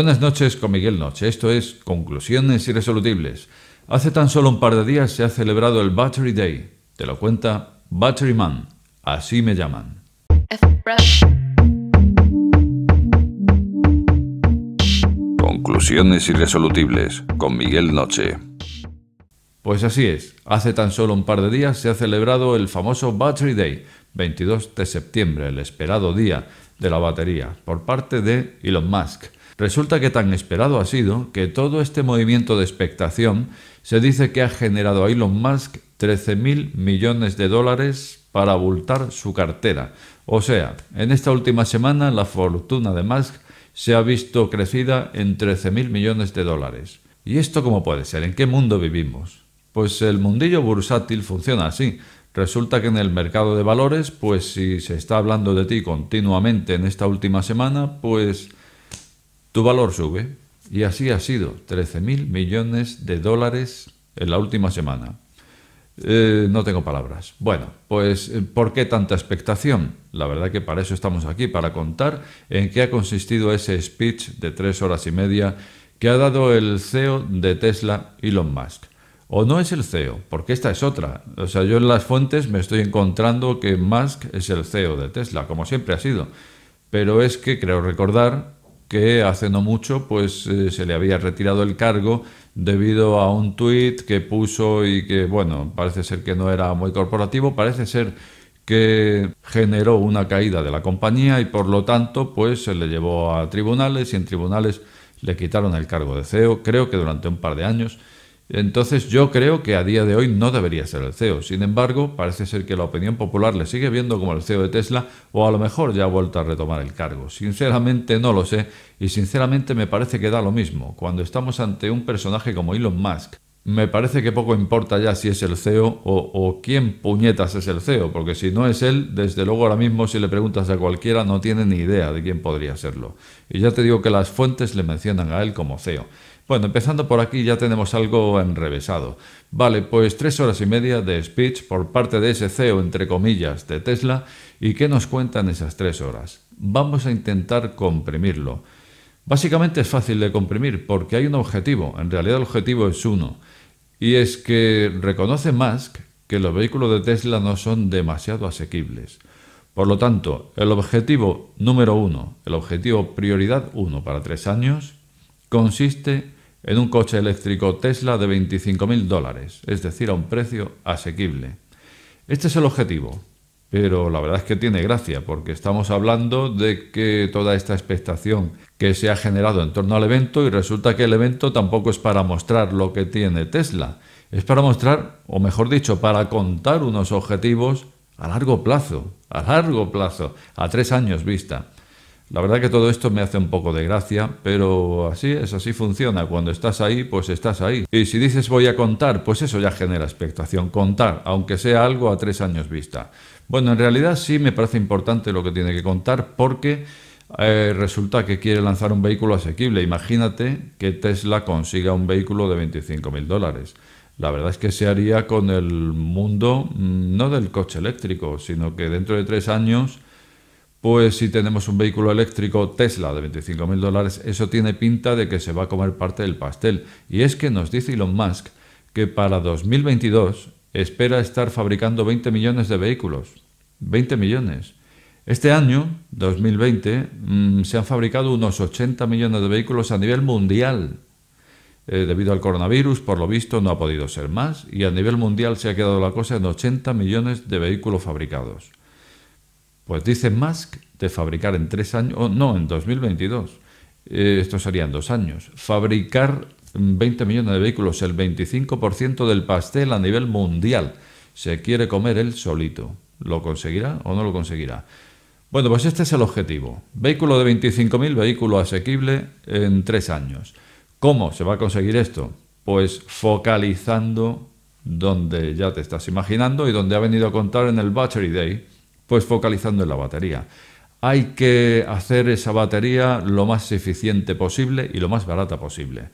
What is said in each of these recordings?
Buenas noches con Miguel Noche. Esto es Conclusiones Irresolutibles. Hace tan solo un par de días se ha celebrado el Battery Day. Te lo cuenta Battery Man. Así me llaman. Conclusiones Irresolutibles con Miguel Noche. Pues así es, hace tan solo un par de días se ha celebrado el famoso Battery Day, 22 de septiembre, el esperado día de la batería, por parte de Elon Musk. Resulta que tan esperado ha sido que todo este movimiento de expectación se dice que ha generado a Elon Musk 13.000 millones de dólares para abultar su cartera. O sea, en esta última semana la fortuna de Musk se ha visto crecida en 13.000 millones de dólares. ¿Y esto cómo puede ser? ¿En qué mundo vivimos? Pues el mundillo bursátil funciona así. Resulta que en el mercado de valores, pues si se está hablando de ti continuamente en esta última semana, pues tu valor sube. Y así ha sido, 13 mil millones de dólares en la última semana. Eh, no tengo palabras. Bueno, pues eh, ¿por qué tanta expectación? La verdad que para eso estamos aquí, para contar en qué ha consistido ese speech de tres horas y media que ha dado el CEO de Tesla, Elon Musk. O no es el CEO, porque esta es otra. O sea, yo en las fuentes me estoy encontrando que Musk es el CEO de Tesla, como siempre ha sido. Pero es que creo recordar que hace no mucho pues eh, se le había retirado el cargo debido a un tuit que puso y que bueno, parece ser que no era muy corporativo, parece ser que generó una caída de la compañía y por lo tanto pues se le llevó a tribunales y en tribunales le quitaron el cargo de CEO, creo que durante un par de años entonces yo creo que a día de hoy no debería ser el CEO. Sin embargo, parece ser que la opinión popular le sigue viendo como el CEO de Tesla o a lo mejor ya ha vuelto a retomar el cargo. Sinceramente no lo sé y sinceramente me parece que da lo mismo. Cuando estamos ante un personaje como Elon Musk, me parece que poco importa ya si es el CEO o, quién puñetas es el CEO, porque si no es él, desde luego ahora mismo si le preguntas a cualquiera no tiene ni idea de quién podría serlo. Y ya te digo que las fuentes le mencionan a él como CEO. Bueno, empezando por aquí ya tenemos algo enrevesado. Vale, pues tres horas y media de speech por parte de ese CEO, entre comillas, de Tesla. ¿Y qué nos cuentan esas tres horas? Vamos a intentar comprimirlo. Básicamente es fácil de comprimir porque hay un objetivo, en realidad el objetivo es uno, y es que reconoce Musk que los vehículos de Tesla no son demasiado asequibles. Por lo tanto, el objetivo número uno, el objetivo prioridad uno para tres años, consiste en un coche eléctrico Tesla de 25.000 dólares, es decir, a un precio asequible. Este es el objetivo pero la verdad es que tiene gracia, porque estamos hablando de que toda esta expectación que se ha generado en torno al evento y resulta que el evento tampoco es para mostrar lo que tiene Tesla, es para mostrar, o mejor dicho, para contar unos objetivos a largo plazo, a largo plazo, a tres años vista. La verdad que todo esto me hace un poco de gracia, pero así es, así funciona. Cuando estás ahí, pues estás ahí. Y si dices voy a contar, pues eso ya genera expectación, contar, aunque sea algo a tres años vista. Bueno, en realidad sí me parece importante lo que tiene que contar porque eh, resulta que quiere lanzar un vehículo asequible. Imagínate que Tesla consiga un vehículo de 25 mil dólares. La verdad es que se haría con el mundo mm, no del coche eléctrico, sino que dentro de tres años, pues si tenemos un vehículo eléctrico Tesla de 25 mil dólares, eso tiene pinta de que se va a comer parte del pastel. Y es que nos dice Elon Musk que para 2022 espera estar fabricando 20 millones de vehículos. 20 millones. Este año, 2020, mm, se han fabricado unos 80 millones de vehículos a nivel mundial. Eh, debido al coronavirus, por lo visto, no ha podido ser más y a nivel mundial se ha quedado la cosa en 80 millones de vehículos fabricados. Pues dice Musk de fabricar en tres años, o no, en 2022, estos eh, esto serían dos años, fabricar 20 millones de vehículos, el 25% del pastel a nivel mundial. Se quiere comer él solito. ¿Lo conseguirá o no lo conseguirá? Bueno, pues este es el objetivo. Vehículo de 25.000, vehículo asequible en tres años. ¿Cómo se va a conseguir esto? Pues focalizando donde ya te estás imaginando y donde ha venido a contar en el Battery Day, pues focalizando en la batería. Hay que hacer esa batería lo más eficiente posible y lo más barata posible.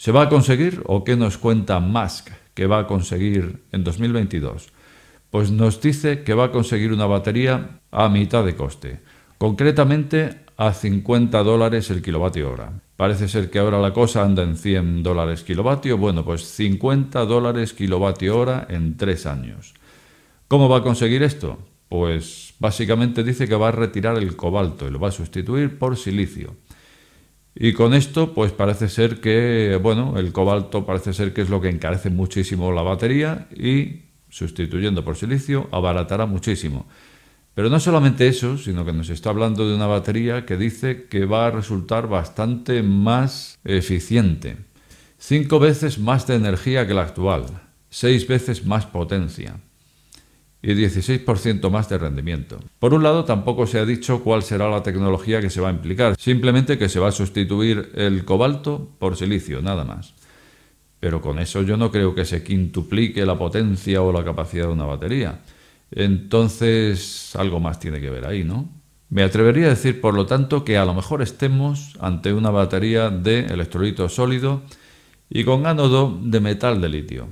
¿Se va a conseguir o qué nos cuenta Musk que va a conseguir en 2022? Pues nos dice que va a conseguir una batería a mitad de coste, concretamente a 50 dólares el kilovatio hora. Parece ser que ahora la cosa anda en 100 dólares kilovatio, bueno, pues 50 dólares kilovatio hora en tres años. ¿Cómo va a conseguir esto? Pues básicamente dice que va a retirar el cobalto y lo va a sustituir por silicio. Y con esto, pues parece ser que, bueno, el cobalto parece ser que es lo que encarece muchísimo la batería y, sustituyendo por silicio, abaratará muchísimo. Pero no solamente eso, sino que nos está hablando de una batería que dice que va a resultar bastante más eficiente. Cinco veces más de energía que la actual, seis veces más potencia y 16% más de rendimiento. Por un lado, tampoco se ha dicho cuál será la tecnología que se va a implicar, simplemente que se va a sustituir el cobalto por silicio, nada más. Pero con eso yo no creo que se quintuplique la potencia o la capacidad de una batería. Entonces, algo más tiene que ver ahí, ¿no? Me atrevería a decir, por lo tanto, que a lo mejor estemos ante una batería de electrolito sólido y con ánodo de metal de litio.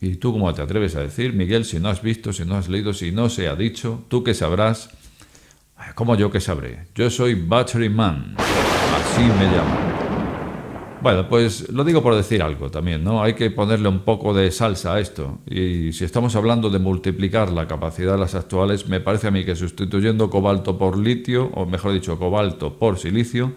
¿Y tú cómo te atreves a decir, Miguel, si no has visto, si no has leído, si no se ha dicho, tú que sabrás? Ah, ¿Cómo yo que sabré? Yo soy Battery Man. Así me llamo Bueno, pues lo digo por decir algo también, ¿no? Hay que ponerle un poco de salsa a esto. Y si estamos hablando de multiplicar la capacidad de las actuales, me parece a mí que sustituyendo cobalto por litio, o mejor dicho, cobalto por silicio,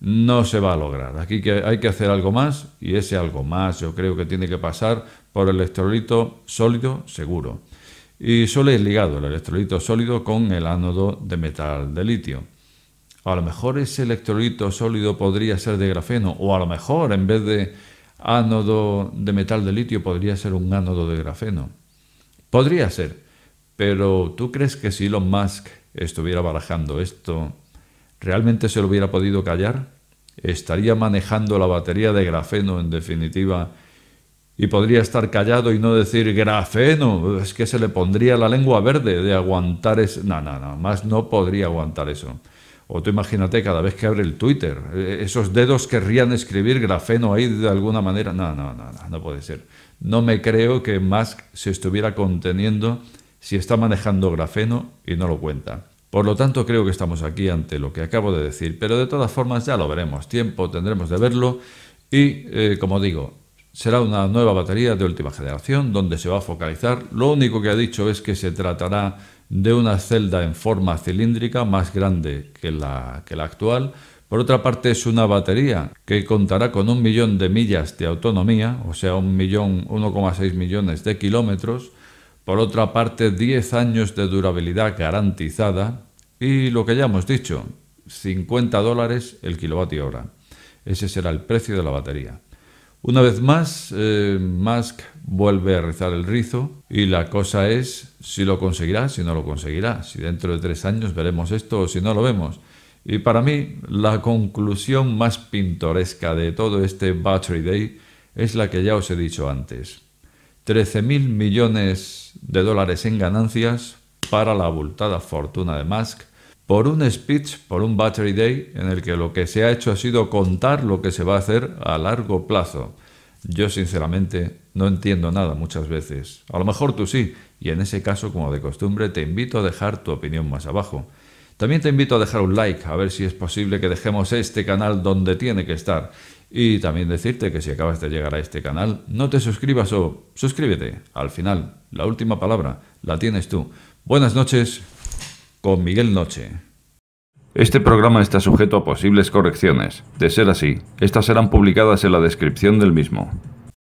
no se va a lograr. Aquí hay que hacer algo más y ese algo más yo creo que tiene que pasar por el electrolito sólido seguro. Y suele es ligado el electrolito sólido con el ánodo de metal de litio. A lo mejor ese electrolito sólido podría ser de grafeno o a lo mejor en vez de ánodo de metal de litio podría ser un ánodo de grafeno. Podría ser, pero ¿tú crees que si Elon Musk estuviera barajando esto realmente se lo hubiera podido callar, estaría manejando la batería de grafeno en definitiva y podría estar callado y no decir grafeno, es que se le pondría la lengua verde de aguantar eso. No, no, no, más no podría aguantar eso. O tú imagínate cada vez que abre el Twitter, e-, esos dedos querrían escribir grafeno ahí de alguna manera. No, no, no, no, no puede ser. No me creo que Musk se estuviera conteniendo si está manejando grafeno y no lo cuenta. Por lo tanto, creo que estamos aquí ante lo que acabo de decir, pero de todas formas ya lo veremos, tiempo tendremos de verlo y, eh, como digo, será una nueva batería de última generación donde se va a focalizar. Lo único que ha dicho es que se tratará de una celda en forma cilíndrica más grande que la, que la actual. Por otra parte, es una batería que contará con un millón de millas de autonomía, o sea, un millón, 1,6 millones de kilómetros por otra parte, 10 años de durabilidad garantizada y lo que ya hemos dicho, 50 dólares el kilovatio hora. Ese será el precio de la batería. Una vez más, eh, Musk vuelve a rezar el rizo y la cosa es si lo conseguirá, si no lo conseguirá, si dentro de tres años veremos esto o si no lo vemos. Y para mí, la conclusión más pintoresca de todo este Battery Day es la que ya os he dicho antes. 13.000 millones de dólares en ganancias para la abultada fortuna de Musk por un speech, por un Battery Day, en el que lo que se ha hecho ha sido contar lo que se va a hacer a largo plazo. Yo sinceramente no entiendo nada muchas veces. A lo mejor tú sí, y en ese caso, como de costumbre, te invito a dejar tu opinión más abajo. También te invito a dejar un like, a ver si es posible que dejemos este canal donde tiene que estar. Y también decirte que si acabas de llegar a este canal, no te suscribas o suscríbete. Al final, la última palabra la tienes tú. Buenas noches con Miguel Noche. Este programa está sujeto a posibles correcciones. De ser así, estas serán publicadas en la descripción del mismo.